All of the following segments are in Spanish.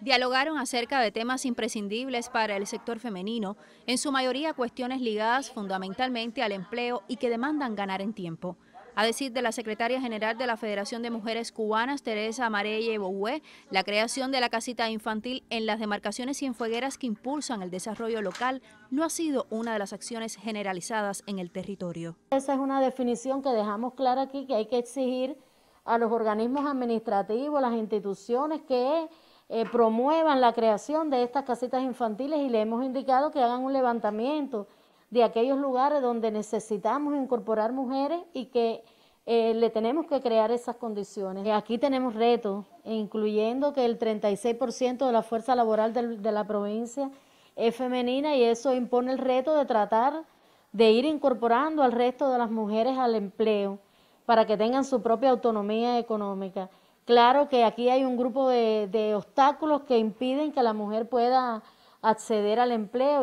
dialogaron acerca de temas imprescindibles para el sector femenino, en su mayoría cuestiones ligadas fundamentalmente al empleo y que demandan ganar en tiempo. A decir de la secretaria general de la Federación de Mujeres Cubanas, Teresa y Boué, la creación de la casita infantil en las demarcaciones fuegueras que impulsan el desarrollo local no ha sido una de las acciones generalizadas en el territorio. Esa es una definición que dejamos clara aquí, que hay que exigir a los organismos administrativos, las instituciones, que eh, promuevan la creación de estas casitas infantiles y le hemos indicado que hagan un levantamiento de aquellos lugares donde necesitamos incorporar mujeres y que eh, le tenemos que crear esas condiciones. Eh, aquí tenemos retos, incluyendo que el 36% de la fuerza laboral de la provincia es femenina y eso impone el reto de tratar de ir incorporando al resto de las mujeres al empleo para que tengan su propia autonomía económica. Claro que aquí hay un grupo de, obstáculos que impiden que la mujer pueda acceder al empleo.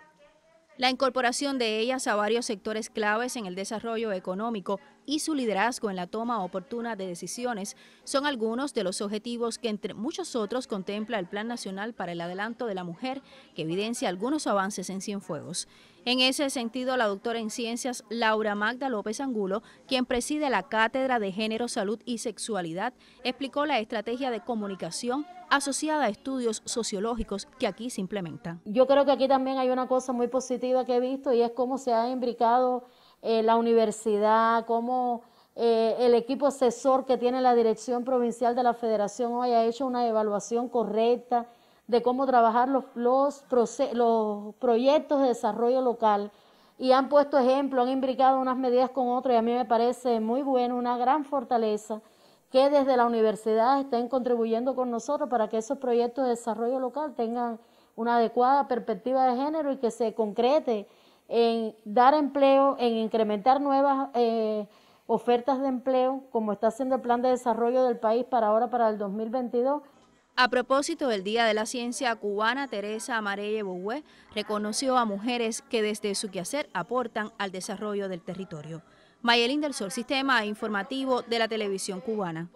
La incorporación de ellas a varios sectores claves en el desarrollo económico y su liderazgo en la toma oportuna de decisiones son algunos de los objetivos que entre muchos otros contempla el Plan Nacional para el Adelanto de la Mujer, que evidencia algunos avances en Cienfuegos. En ese sentido, la doctora en ciencias Laura Magda López Angulo, quien preside la Cátedra de Género, Salud y Sexualidad, explicó la estrategia de comunicación asociada a estudios sociológicos que aquí se implementan. Yo creo que aquí también hay una cosa muy positiva que he visto y es cómo se ha imbricado eh, la universidad, cómo eh, el equipo asesor que tiene la Dirección Provincial de la Federación hoy ha hecho una evaluación correcta de cómo trabajar los, los proyectos de desarrollo local y han puesto ejemplo, han imbricado unas medidas con otras y a mí me parece muy bueno, una gran fortaleza que desde la universidad estén contribuyendo con nosotros para que esos proyectos de desarrollo local tengan una adecuada perspectiva de género y que se concrete en dar empleo, en incrementar nuevas eh, ofertas de empleo, como está haciendo el plan de desarrollo del país para ahora, para el 2022. A propósito del Día de la Ciencia cubana, Teresa Amarelle Boué reconoció a mujeres que desde su quehacer aportan al desarrollo del territorio. Mayelín del Sol, Sistema Informativo de la Televisión Cubana.